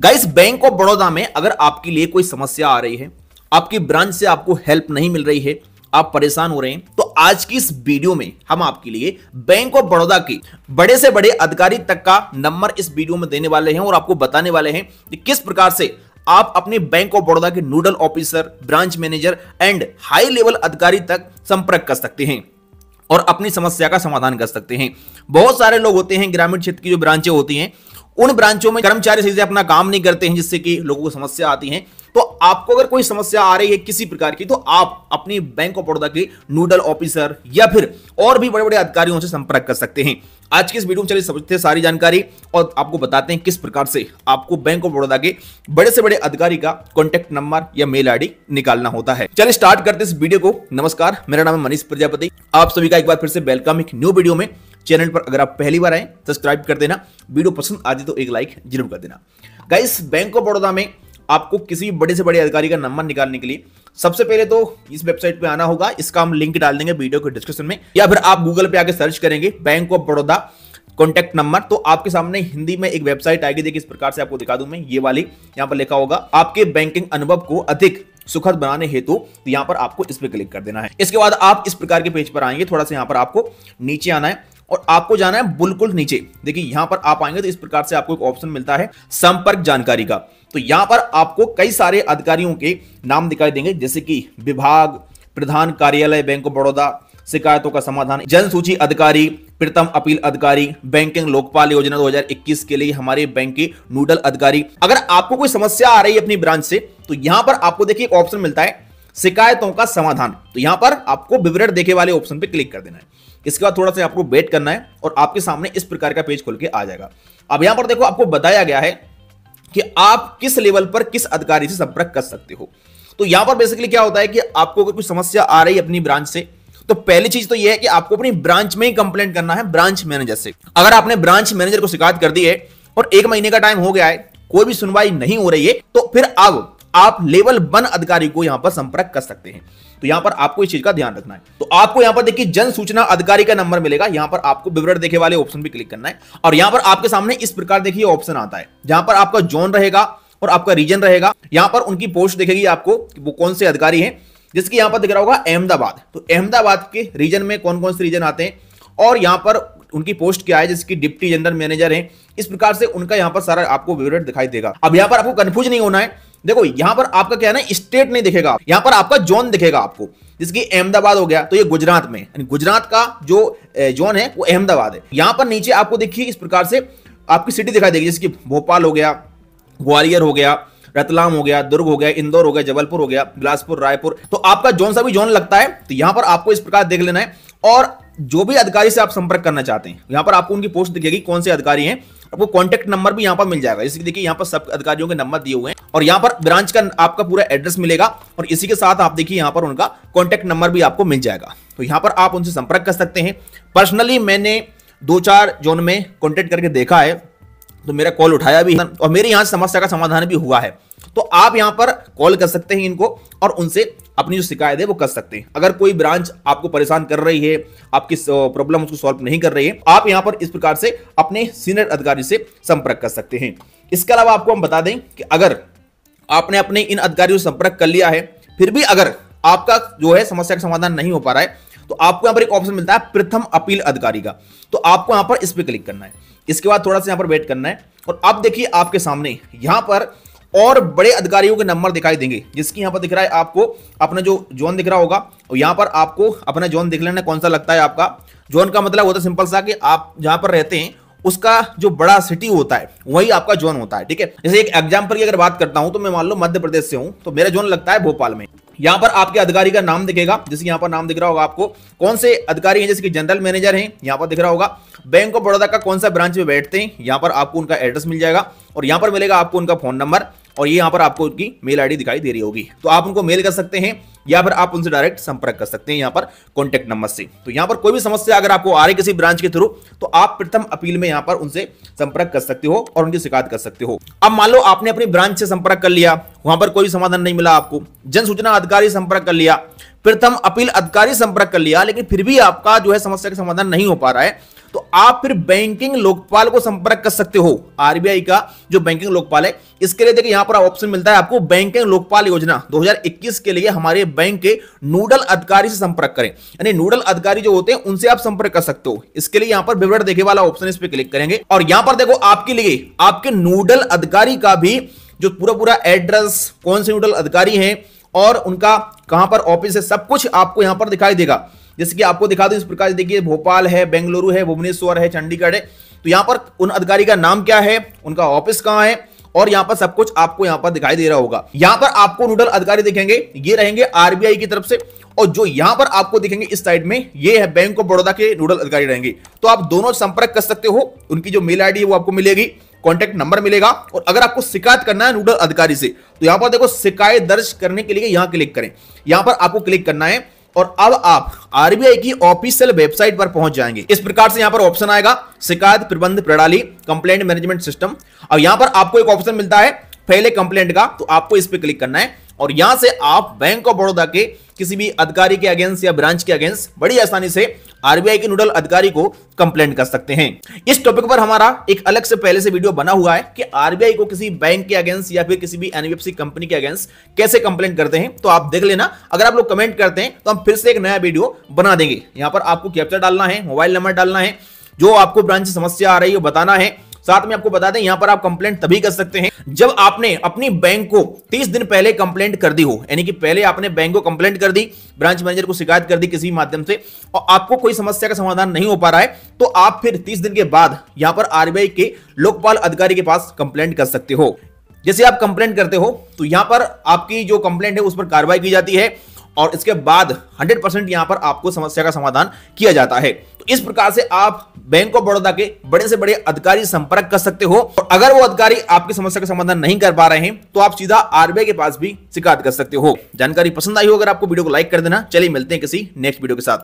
guys bank of Baroda में अगर आपके लिए कोई समस्या आ रही है आपकी ब्रांच से आपको हेल्प नहीं मिल रही है आप परेशान हो रहे हैं तो आज की इस वीडियो में हम आपके लिए बैंक ऑफ बड़ौदा के बड़े से बड़े अधिकारी तक का नंबर इस वीडियो में देने वाले हैं और आपको बताने वाले हैं कि किस प्रकार से आप अपने बैंक ऑफ बड़ौदा के nodal officer branch manager and high level अधिकारी तक संपर्क कर सकते हैं और अपनी समस्या का समाधान कर सकते हैं बहुत सारे लोग होते हैं ग्रामीण क्षेत्र की जो ब्रांचें होती हैं उन ब्रांचों में कर्मचारी सही से अपना काम नहीं करते हैं जिससे कि लोगों को समस्या आती है तो आपको अगर कोई समस्या आ रही है किसी प्रकार की तो आप अपने बैंक ऑफ बड़ौदा के नोडल ऑफिसर या फिर और भी बड़े बड़े अधिकारियों से संपर्क कर सकते हैं आज की इस वीडियो में चलिए समझते हैं सारी जानकारी और आपको बताते हैं किस प्रकार से आपको बैंक ऑफ बड़ौदा के बड़े से बड़े अधिकारी का कॉन्टेक्ट नंबर या मेल आईडी निकालना होता है चलिए स्टार्ट करते हैं इस वीडियो को नमस्कार मेरा नाम है मनीष प्रजापति आप सभी का एक बार फिर से वेलकम एक न्यू वीडियो में चैनल पर अगर आप पहली बार आए सब्सक्राइब कर देना वीडियो पसंद आ जाए तो एक लाइक जरूर कर देना गाइस बैंक ऑफ बड़ौदा में आपको किसी भी बड़े से बड़े अधिकारी का नंबर निकालने के लिए सबसे पहले तो इस वेबसाइट पे आना होगा इसका हम लिंक डाल देंगे वीडियो के डिस्क्रिप्शन में या फिर आप गूगल पे आके सर्च करेंगे Bank of Baroda contact number तो आपके सामने हिंदी में एक वेबसाइट आएगी देखिए इस प्रकार से आपको दिखा दूं मैं ये वाली यहाँ पर लिखा होगा आपके बैंकिंग अनुभव को अधिक सुखद बनाने हेतु तो यहाँ पर आपको इस पर क्लिक कर देना है इसके बाद आप इस प्रकार के पेज पर आएंगे थोड़ा सा यहाँ पर आपको नीचे आना है और आपको जाना है बिल्कुल नीचे देखिए यहां पर आप आएंगे तो इस प्रकार से आपको एक ऑप्शन मिलता है संपर्क जानकारी का तो यहां पर आपको कई सारे अधिकारियों के नाम दिखाई देंगे जैसे कि विभाग प्रधान कार्यालय बैंक ऑफ बड़ौदा शिकायतों का समाधान जन सूची अधिकारी प्रथम अपील अधिकारी बैंकिंग लोकपाल योजना 2021 के लिए हमारे बैंक के नोडल अधिकारी अगर आपको कोई समस्या आ रही है अपनी ब्रांच से तो यहां पर आपको देखिए ऑप्शन मिलता है शिकायतों का समाधान तो यहां पर आपको विवरण देखे वाले ऑप्शन पर क्लिक कर देना है इसके बाद थोड़ा सा आपको वेट करना है और आपके सामने इस प्रकार का पेज खुल के आ जाएगा अब यहां पर देखो आपको बताया गया है कि आप किस लेवल पर किस अधिकारी से संपर्क कर सकते हो तो यहां पर बेसिकली क्या होता है कि आपको अगर कोई समस्या आ रही है अपनी ब्रांच से तो पहली चीज तो यह है कि आपको अपनी ब्रांच में ही कंप्लेंट करना है ब्रांच मैनेजर से अगर आपने ब्रांच मैनेजर को शिकायत कर दी है और एक महीने का टाइम हो गया है कोई भी सुनवाई नहीं हो रही है तो फिर अब आप लेवल वन अधिकारी को यहां पर संपर्क कर सकते हैं तो यहां पर आपको इस चीज का ध्यान रखना है तो आपको यहां पर देखिए जन सूचना अधिकारी का नंबर मिलेगा यहां पर आपको विवरण देखे वाले ऑप्शन भी क्लिक करना है और यहां पर आपके सामने इस प्रकार देखिए ऑप्शन आता है जहां पर आपका जोन रहेगा और आपका रीजन रहेगा यहां पर उनकी पोस्ट देखेगी आपको कि वो कौन से अधिकारी हैं जिसके यहां पर दिख रहा होगा अहमदाबाद तो अहमदाबाद के रीजन में कौन कौन से रीजन आते हैं और यहां पर उनकी पोस्ट क्या है जिसकी डिप्टी जनरल मैनेजर हैं इस प्रकार से उनका यहां पर सारा आपको विवरण दिखाई देगा अब यहां पर आपको कंफ्यूज नहीं होना है देखो यहां पर आपका क्या है ना स्टेट नहीं दिखेगा यहां पर आपका जोन दिखेगा आपको जिसकी अहमदाबाद हो गया तो ये गुजरात में गुजरात का जो जोन है वो अहमदाबाद है यहां पर नीचे आपको देखिए इस प्रकार से आपकी सिटी दिखाई देगी जैसे कि भोपाल हो गया ग्वालियर हो गया रतलाम हो गया दुर्ग हो गया इंदौर हो गया जबलपुर हो गया बिलासपुर रायपुर तो आपका जोन सा भी जोन लगता है तो यहां पर आपको इस प्रकार देख लेना है और जो भी अधिकारी से आप संपर्क करना चाहते हैं यहां पर आपको उनकी पोस्ट दिखेगी कौन से अधिकारी हैं आपको कॉन्टेक्ट नंबर भी यहाँ पर मिल जाएगा जैसे देखिए यहाँ पर सब अधिकारियों के नंबर दिए हुए हैं और यहाँ पर ब्रांच का आपका पूरा एड्रेस मिलेगा और इसी के साथ आप देखिए यहाँ पर उनका कॉन्टैक्ट नंबर भी आपको मिल जाएगा तो यहाँ पर आप उनसे संपर्क कर सकते हैं पर्सनली मैंने दो चार जोन में कॉन्टेक्ट करके देखा है तो मेरा कॉल उठाया भी और मेरे यहाँ समस्या का समाधान भी हुआ है तो आप यहां पर कॉल कर सकते हैं इनको और उनसे अपनी जो शिकायत है वो कर सकते हैं अगर कोई ब्रांच आपको परेशान कर रही है आपकी प्रॉब्लम उसको सॉल्व नहीं कर रही है आप यहां पर इस प्रकार से अपने सीनियर अधिकारी से संपर्क कर सकते हैं इसके अलावा आपको हम बता दें कि अगर आपने अपने इन अधिकारियों से संपर्क कर लिया है फिर भी अगर आपका जो है समस्या का समाधान नहीं हो पा रहा है तो आपको यहाँ पर एक ऑप्शन मिलता है प्रथम अपील अधिकारी का तो आपको यहाँ पर इस पर क्लिक करना है इसके बाद थोड़ा सा यहाँ पर वेट करना है और अब देखिए आपके सामने यहाँ पर और बड़े अधिकारियों के नंबर दिखाई देंगे जिसकी यहाँ पर दिख रहा है आपको अपना जो जोन दिख रहा होगा यहां यहाँ पर आपको अपना जोन दिख लेना कौन सा लगता है आपका जोन का मतलब होता है सिंपल सा कि आप जहाँ पर रहते हैं उसका जो बड़ा सिटी होता है वही आपका जोन होता है ठीक है जैसे एक एग्जाम्पल की अगर बात करता हूं तो मैं मान लो मध्य प्रदेश से हूं तो मेरा जोन लगता है भोपाल में यहाँ पर आपके अधिकारी का नाम दिखेगा जैसे यहाँ पर नाम दिख रहा होगा आपको कौन से अधिकारी हैं जैसे कि जनरल मैनेजर हैं यहाँ पर दिख रहा होगा बैंक ऑफ बड़ौदा का कौन सा ब्रांच में बैठते हैं यहाँ पर आपको उनका एड्रेस मिल जाएगा और यहाँ पर मिलेगा आपको उनका फोन नंबर और ये यहाँ पर आपको उनकी मेल आईडी दिखाई दे रही होगी तो आप उनको मेल कर सकते हैं या फिर आप उनसे डायरेक्ट संपर्क कर सकते हैं यहाँ पर कॉन्टेक्ट नंबर से तो यहाँ पर कोई भी समस्या अगर आपको आ रही किसी ब्रांच के थ्रू तो आप प्रथम अपील में यहाँ पर उनसे संपर्क कर सकते हो और उनकी शिकायत कर सकते हो अब मान लो आपने अपनी ब्रांच से संपर्क कर लिया वहां पर कोई समाधान नहीं मिला आपको जन सूचना अधिकारी संपर्क कर लिया प्रथम अपील अधिकारी संपर्क कर लिया लेकिन फिर भी आपका जो है समस्या का समाधान नहीं हो पा रहा है तो आप फिर बैंकिंग लोकपाल को संपर्क कर सकते हो आरबीआई का जो बैंकिंग लोकपाल है इसके लिए देखिए यहां पर ऑप्शन मिलता है आपको बैंकिंग लोकपाल योजना 2021 के लिए हमारे बैंक के नोडल अधिकारी से संपर्क करें यानी नोडल अधिकारी जो होते हैं उनसे आप संपर्क कर सकते हो इसके लिए यहां पर विवरण देखे वाला ऑप्शन इस पर क्लिक करेंगे और यहां पर देखो आपके लिए आपके नोडल अधिकारी का भी जो पूरा पूरा एड्रेस कौन से नोडल अधिकारी हैं और उनका कहां पर ऑफिस है सब कुछ आपको यहां पर दिखाई देगा जैसे कि आपको दिखा दो इस प्रकार देखिए भोपाल है बेंगलुरु है भुवनेश्वर है चंडीगढ़ है तो यहां पर उन अधिकारी का नाम क्या है उनका ऑफिस कहाँ है और यहाँ पर सब कुछ आपको यहाँ पर दिखाई दे रहा होगा यहां पर आपको नोडल अधिकारी दिखेंगे ये रहेंगे आरबीआई की तरफ से और जो यहां पर आपको दिखेंगे इस साइड में ये है बैंक ऑफ बड़ौदा के नोडल अधिकारी रहेंगे तो आप दोनों संपर्क कर सकते हो उनकी जो मेल आईडी है वो आपको मिलेगी कॉन्टेक्ट नंबर मिलेगा और अगर आपको शिकायत करना है नोडल अधिकारी से तो यहां पर देखो शिकायत दर्ज करने के लिए यहां क्लिक करें यहां पर आपको क्लिक करना है और अब आप आरबीआई की ऑफिशियल वेबसाइट पर पहुंच जाएंगे इस प्रकार से यहां पर ऑप्शन आएगा शिकायत प्रबंध प्रणाली कंप्लेंट मैनेजमेंट सिस्टम और यहां पर आपको एक ऑप्शन मिलता है पहले कंप्लेंट का तो आपको इस पर क्लिक करना है और यहां से आप बैंक ऑफ बड़ौदा के किसी भी अधिकारी के अगेंस्ट या ब्रांच के अगेंस्ट बड़ी आसानी से आरबीआई के नोडल अधिकारी को कंप्लेंट कर सकते हैं इस टॉपिक पर हमारा एक अलग से पहले से वीडियो बना हुआ है कि आरबीआई को किसी बैंक के अगेंस्ट या फिर किसी भी एनबीएफसी कंपनी के अगेंस्ट कैसे कंप्लेंट करते हैं तो आप देख लेना अगर आप लोग कमेंट करते हैं तो हम फिर से एक नया वीडियो बना देंगे यहां पर आपको कैप्चर डालना है मोबाइल नंबर डालना है जो आपको ब्रांच समस्या आ रही है बताना है साथ में आपको बता दें यहां पर आप कंप्लेंट तभी कर सकते हैं जब आपने अपनी बैंक को तीस दिन पहले कंप्लेंट कर दी हो यानी कि पहले आपने बैंक को कंप्लेंट कर दी ब्रांच मैनेजर को शिकायत कर दी किसी माध्यम से और आपको कोई समस्या का समाधान नहीं हो पा रहा है तो आप फिर तीस दिन के बाद यहां पर आरबीआई के लोकपाल अधिकारी के पास कंप्लेंट कर सकते हो जैसे आप कंप्लेंट करते हो तो यहां पर आपकी जो कंप्लेंट है उस पर कार्रवाई की जाती है और इसके बाद 100 परसेंट यहाँ पर आपको समस्या का समाधान किया जाता है तो इस प्रकार से आप बैंक ऑफ बड़ौदा के बड़े से बड़े अधिकारी संपर्क कर सकते हो और अगर वो अधिकारी आपकी समस्या का समाधान नहीं कर पा रहे हैं तो आप सीधा आरबीआई के पास भी शिकायत कर सकते हो जानकारी पसंद आई हो अगर आपको वीडियो को लाइक कर देना चलिए मिलते हैं किसी नेक्स्ट वीडियो के साथ